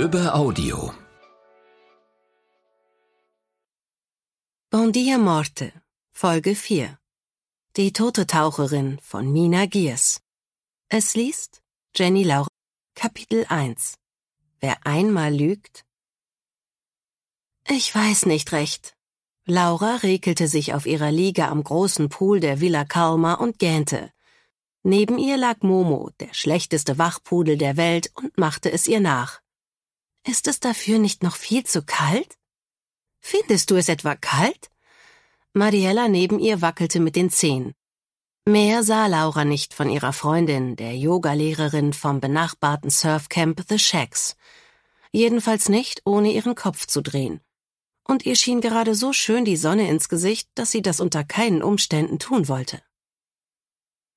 Lübbe Audio. Bon dia Morte, Folge 4. Die tote Taucherin von Mina Giers. Es liest Jenny Laura, Kapitel 1. Wer einmal lügt? Ich weiß nicht recht. Laura regelte sich auf ihrer Liege am großen Pool der Villa Calma und gähnte. Neben ihr lag Momo, der schlechteste Wachpudel der Welt, und machte es ihr nach. Ist es dafür nicht noch viel zu kalt? Findest du es etwa kalt? Mariella neben ihr wackelte mit den Zehen. Mehr sah Laura nicht von ihrer Freundin, der Yogalehrerin vom benachbarten Surfcamp The Shacks. Jedenfalls nicht, ohne ihren Kopf zu drehen. Und ihr schien gerade so schön die Sonne ins Gesicht, dass sie das unter keinen Umständen tun wollte.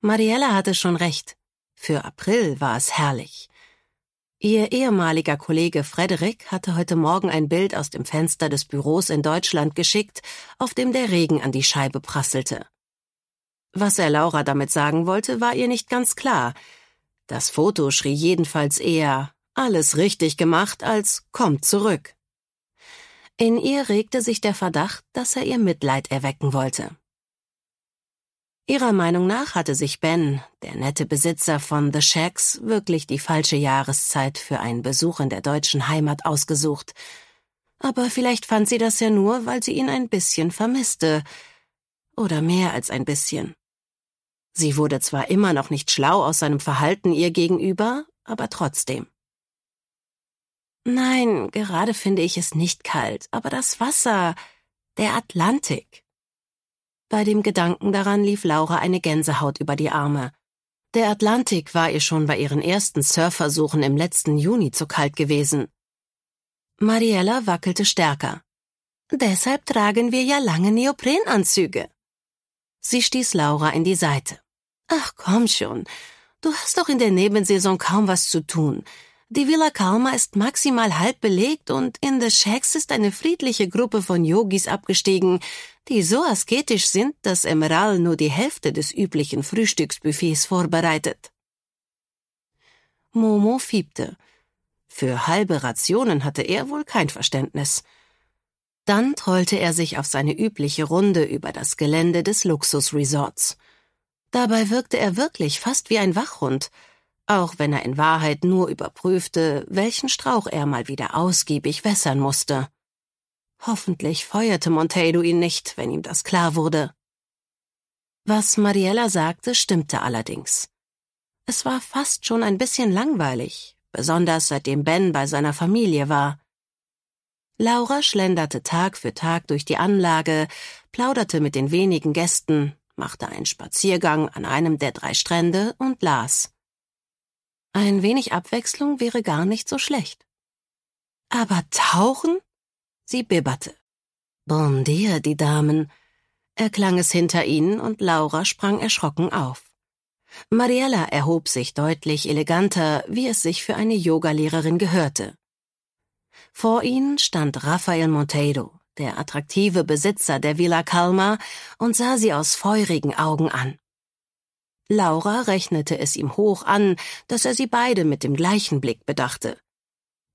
Mariella hatte schon recht. Für April war es herrlich. Ihr ehemaliger Kollege Frederik hatte heute Morgen ein Bild aus dem Fenster des Büros in Deutschland geschickt, auf dem der Regen an die Scheibe prasselte. Was er Laura damit sagen wollte, war ihr nicht ganz klar. Das Foto schrie jedenfalls eher alles richtig gemacht als kommt zurück. In ihr regte sich der Verdacht, dass er ihr Mitleid erwecken wollte. Ihrer Meinung nach hatte sich Ben, der nette Besitzer von The Shacks, wirklich die falsche Jahreszeit für einen Besuch in der deutschen Heimat ausgesucht. Aber vielleicht fand sie das ja nur, weil sie ihn ein bisschen vermisste. Oder mehr als ein bisschen. Sie wurde zwar immer noch nicht schlau aus seinem Verhalten ihr gegenüber, aber trotzdem. Nein, gerade finde ich es nicht kalt, aber das Wasser, der Atlantik. Bei dem Gedanken daran lief Laura eine Gänsehaut über die Arme. Der Atlantik war ihr schon bei ihren ersten Surfversuchen im letzten Juni zu kalt gewesen. Mariella wackelte stärker. Deshalb tragen wir ja lange Neoprenanzüge. Sie stieß Laura in die Seite. Ach komm schon, du hast doch in der Nebensaison kaum was zu tun. Die Villa Karma ist maximal halb belegt und in The Shacks ist eine friedliche Gruppe von Yogis abgestiegen, die so asketisch sind, dass Emeral nur die Hälfte des üblichen Frühstücksbuffets vorbereitet. Momo fiebte. Für halbe Rationen hatte er wohl kein Verständnis. Dann trollte er sich auf seine übliche Runde über das Gelände des Luxusresorts. Dabei wirkte er wirklich fast wie ein Wachhund – auch wenn er in Wahrheit nur überprüfte, welchen Strauch er mal wieder ausgiebig wässern musste. Hoffentlich feuerte Monteiro ihn nicht, wenn ihm das klar wurde. Was Mariella sagte, stimmte allerdings. Es war fast schon ein bisschen langweilig, besonders seitdem Ben bei seiner Familie war. Laura schlenderte Tag für Tag durch die Anlage, plauderte mit den wenigen Gästen, machte einen Spaziergang an einem der drei Strände und las. Ein wenig Abwechslung wäre gar nicht so schlecht. Aber tauchen? Sie bibberte. Bon dia, die Damen, erklang es hinter ihnen und Laura sprang erschrocken auf. Mariella erhob sich deutlich eleganter, wie es sich für eine Yogalehrerin gehörte. Vor ihnen stand Rafael Monteiro, der attraktive Besitzer der Villa Calma, und sah sie aus feurigen Augen an. Laura rechnete es ihm hoch an, dass er sie beide mit dem gleichen Blick bedachte.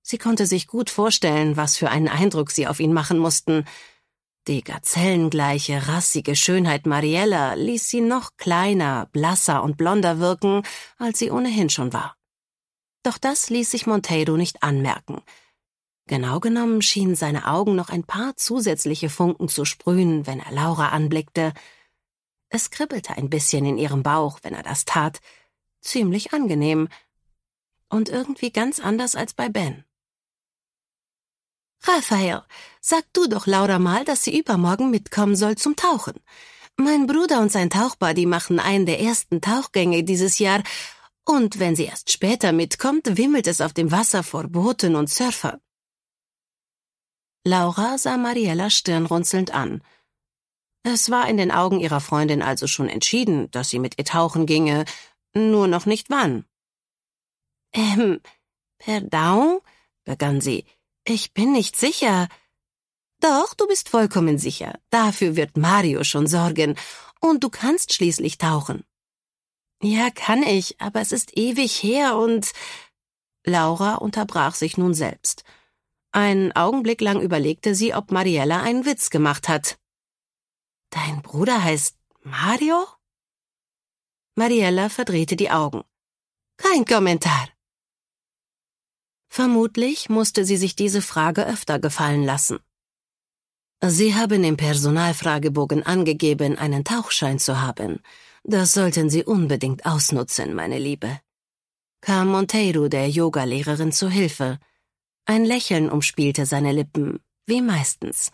Sie konnte sich gut vorstellen, was für einen Eindruck sie auf ihn machen mussten. Die gazellengleiche, rassige Schönheit Mariella ließ sie noch kleiner, blasser und blonder wirken, als sie ohnehin schon war. Doch das ließ sich Monteiro nicht anmerken. Genau genommen schienen seine Augen noch ein paar zusätzliche Funken zu sprühen, wenn er Laura anblickte – es kribbelte ein bisschen in ihrem Bauch, wenn er das tat. Ziemlich angenehm. Und irgendwie ganz anders als bei Ben. Raphael, sag du doch Laura mal, dass sie übermorgen mitkommen soll zum Tauchen. Mein Bruder und sein Tauchbuddy machen einen der ersten Tauchgänge dieses Jahr, und wenn sie erst später mitkommt, wimmelt es auf dem Wasser vor Booten und Surfern. Laura sah Mariella stirnrunzelnd an. Es war in den Augen ihrer Freundin also schon entschieden, dass sie mit ihr tauchen ginge, nur noch nicht wann. Ähm, pardon? begann sie. Ich bin nicht sicher. Doch, du bist vollkommen sicher. Dafür wird Mario schon sorgen. Und du kannst schließlich tauchen. Ja, kann ich, aber es ist ewig her und. Laura unterbrach sich nun selbst. Einen Augenblick lang überlegte sie, ob Mariella einen Witz gemacht hat. Dein Bruder heißt Mario? Mariella verdrehte die Augen. Kein Kommentar. Vermutlich musste sie sich diese Frage öfter gefallen lassen. Sie haben im Personalfragebogen angegeben, einen Tauchschein zu haben. Das sollten Sie unbedingt ausnutzen, meine Liebe. Kam Monteiro der Yogalehrerin zu Hilfe. Ein Lächeln umspielte seine Lippen, wie meistens.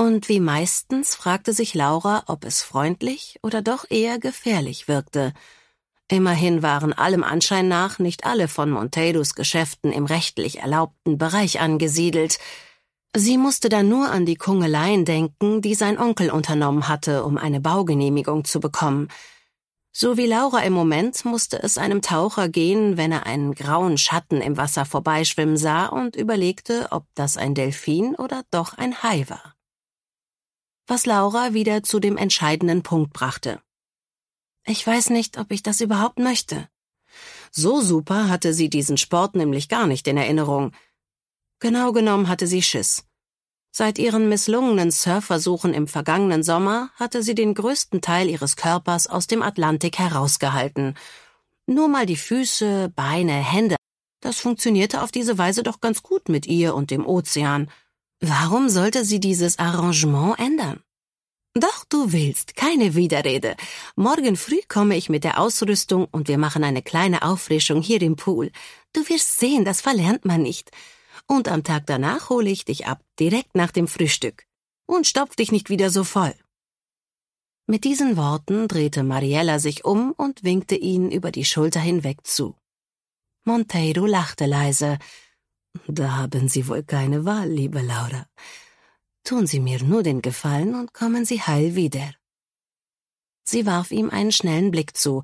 Und wie meistens fragte sich Laura, ob es freundlich oder doch eher gefährlich wirkte. Immerhin waren allem Anschein nach nicht alle von Monteidos Geschäften im rechtlich erlaubten Bereich angesiedelt. Sie musste dann nur an die Kungeleien denken, die sein Onkel unternommen hatte, um eine Baugenehmigung zu bekommen. So wie Laura im Moment musste es einem Taucher gehen, wenn er einen grauen Schatten im Wasser vorbeischwimmen sah und überlegte, ob das ein Delfin oder doch ein Hai war was Laura wieder zu dem entscheidenden Punkt brachte. Ich weiß nicht, ob ich das überhaupt möchte. So super hatte sie diesen Sport nämlich gar nicht in Erinnerung. Genau genommen hatte sie Schiss. Seit ihren misslungenen Surfversuchen im vergangenen Sommer hatte sie den größten Teil ihres Körpers aus dem Atlantik herausgehalten. Nur mal die Füße, Beine, Hände. Das funktionierte auf diese Weise doch ganz gut mit ihr und dem Ozean. Warum sollte sie dieses Arrangement ändern? Doch du willst, keine Widerrede. Morgen früh komme ich mit der Ausrüstung und wir machen eine kleine Auffrischung hier im Pool. Du wirst sehen, das verlernt man nicht. Und am Tag danach hole ich dich ab, direkt nach dem Frühstück. Und stopf dich nicht wieder so voll. Mit diesen Worten drehte Mariella sich um und winkte ihn über die Schulter hinweg zu. Monteiro lachte leise, da haben Sie wohl keine Wahl, liebe Laura. Tun Sie mir nur den Gefallen und kommen Sie heil wieder. Sie warf ihm einen schnellen Blick zu.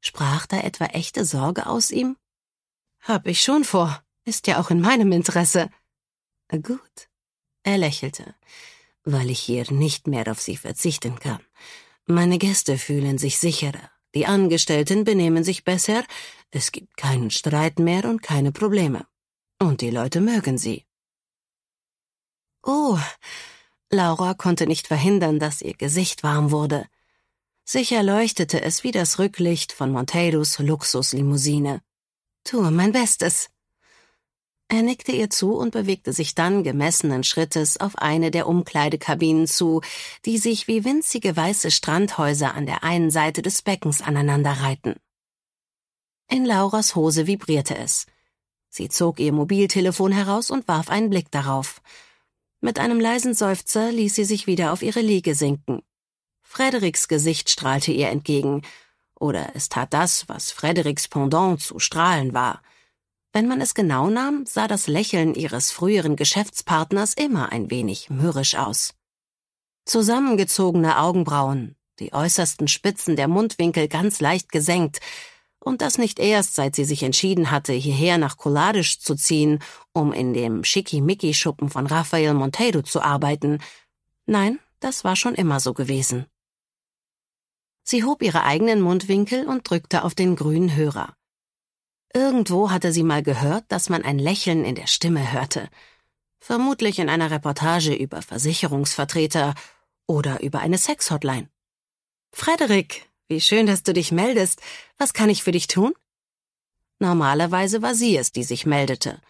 Sprach da etwa echte Sorge aus ihm? Hab ich schon vor. Ist ja auch in meinem Interesse. Gut. Er lächelte, weil ich hier nicht mehr auf Sie verzichten kann. Meine Gäste fühlen sich sicherer. Die Angestellten benehmen sich besser. Es gibt keinen Streit mehr und keine Probleme. Und die Leute mögen sie. Oh, Laura konnte nicht verhindern, dass ihr Gesicht warm wurde. Sicher leuchtete es wie das Rücklicht von Monteiros Luxuslimousine. Tue mein Bestes. Er nickte ihr zu und bewegte sich dann gemessenen Schrittes auf eine der Umkleidekabinen zu, die sich wie winzige weiße Strandhäuser an der einen Seite des Beckens aneinanderreihten. In Lauras Hose vibrierte es. Sie zog ihr Mobiltelefon heraus und warf einen Blick darauf. Mit einem leisen Seufzer ließ sie sich wieder auf ihre Liege sinken. Frederiks Gesicht strahlte ihr entgegen. Oder es tat das, was Frederiks Pendant zu strahlen war. Wenn man es genau nahm, sah das Lächeln ihres früheren Geschäftspartners immer ein wenig mürrisch aus. Zusammengezogene Augenbrauen, die äußersten Spitzen der Mundwinkel ganz leicht gesenkt, und das nicht erst, seit sie sich entschieden hatte, hierher nach Koladisch zu ziehen, um in dem Schickimicki-Schuppen von Rafael Monteiro zu arbeiten. Nein, das war schon immer so gewesen. Sie hob ihre eigenen Mundwinkel und drückte auf den grünen Hörer. Irgendwo hatte sie mal gehört, dass man ein Lächeln in der Stimme hörte. Vermutlich in einer Reportage über Versicherungsvertreter oder über eine Sexhotline. Frederik, wie schön, dass du dich meldest. Was kann ich für dich tun? Normalerweise war sie es, die sich meldete.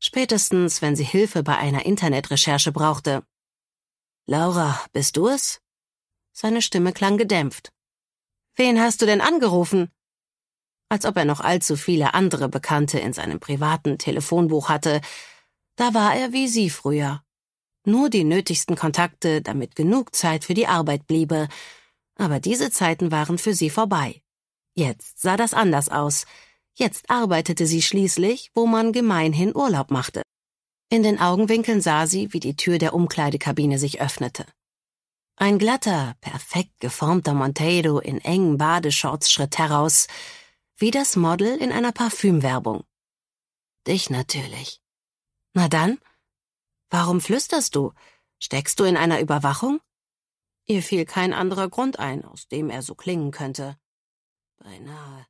Spätestens, wenn sie Hilfe bei einer Internetrecherche brauchte. Laura, bist du es? Seine Stimme klang gedämpft. Wen hast du denn angerufen? Als ob er noch allzu viele andere Bekannte in seinem privaten Telefonbuch hatte, da war er wie sie früher. Nur die nötigsten Kontakte, damit genug Zeit für die Arbeit bliebe, aber diese Zeiten waren für sie vorbei. Jetzt sah das anders aus. Jetzt arbeitete sie schließlich, wo man gemeinhin Urlaub machte. In den Augenwinkeln sah sie, wie die Tür der Umkleidekabine sich öffnete. Ein glatter, perfekt geformter Monteiro in engen Badeshorts schritt heraus, wie das Model in einer Parfümwerbung. Dich natürlich. Na dann? Warum flüsterst du? Steckst du in einer Überwachung? Ihr fiel kein anderer Grund ein, aus dem er so klingen könnte. Beinahe